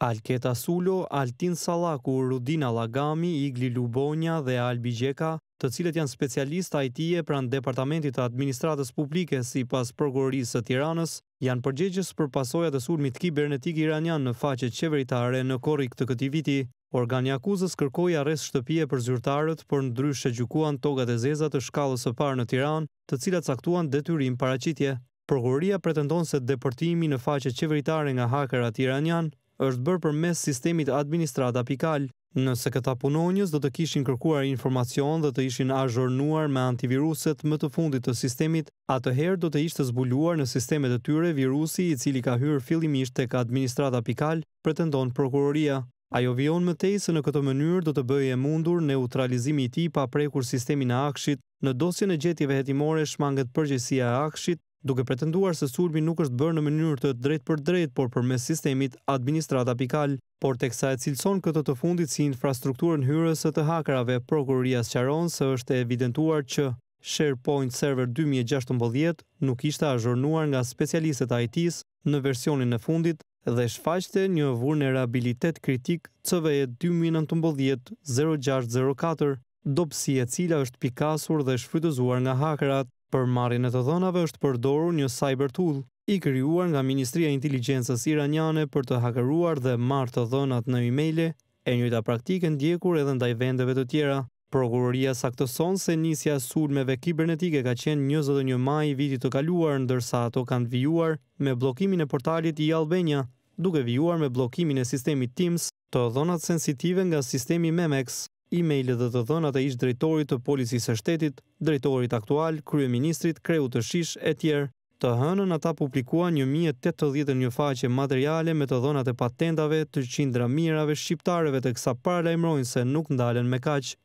Alketa Sulo, Altin Salaku, Rudina Lagami, Igli Lubonja dhe Albi Gjeka, të cilët janë specialist IT e pran Departamentit të Administratës Publike si pas Prokurorisë të Tiranës, janë përgjegjës për pasojat e sulmit kibernetik iranian në faqet qeveritare në korik të këti viti. Organi akuzës kërkoj arrest shtëpije për zyrtarët për në dryshe gjukuan togat e zezat të shkallës e parë në Tiran, të cilat saktuan detyrim paracitje. Prokuroria pretendon se depërtimi në faqet qeveritare nga hakerat iranian është bërë për mes sistemit administrat apikal. Nëse këta punonjës do të kishin kërkuar informacion dhe të ishin azhornuar me antiviruset më të fundit të sistemit, atëherë do të ishte zbuluar në sistemet e tyre virusi i cili ka hyrë fillimisht të ka administrat apikal, pretendon prokuroria. Ajo vion më tej se në këtë mënyrë do të bëje e mundur neutralizimi i tij pa prekur sistemin e Akshit. Në dosjen e gjetjeve hetimore shmanget përgjësia e Akshit duke pretenduar se sulmi nuk është bërë në mënyrë të drejt për drejt, por për mes sistemit administrat apikal, por teksa e cilëson këtë të fundit si infrastrukturën hyrës të hakarave, prokurëria së qaron është evidentuar që SharePoint Server 2016 nuk ishte azhornuar nga specialistet IT-s në versionin e fundit dhe shfaqte një vulnerabilitet kritik CVE 2019-0604, dopsi e cila është pikasur dhe shfrytëzuar nga hakarat, Për marrjen e të dhënave është përdorur një cyber tool i krijuar nga Ministria e Inteligjencës Iraniane për të hakeruar dhe marrë të dhënat në email-e e njëjta praktikë ndjekur edhe ndaj vendeve të tjera. Prokuroria saktëson se nisja e sulmeve kibernetike ka qenë 21 maj i vitit të kaluar, ndërsa ato kanë vijuar me bllokimin e portalit i Albania, duke vijuar me bllokimin e sistemit Teams të dhënat sensitive nga sistemi Memex e-mailet dhe të dhënat e ish drejtorit të policisë së shtetit, drejtorit aktual, kryeministrit, kreu të shish e tjerë. Të hënën ata publikuan 1081 faqe materiale me të dhënat e patentave të qindra mirave shqiptareve të kësa parla imrojnë se nuk ndalen me kaqë.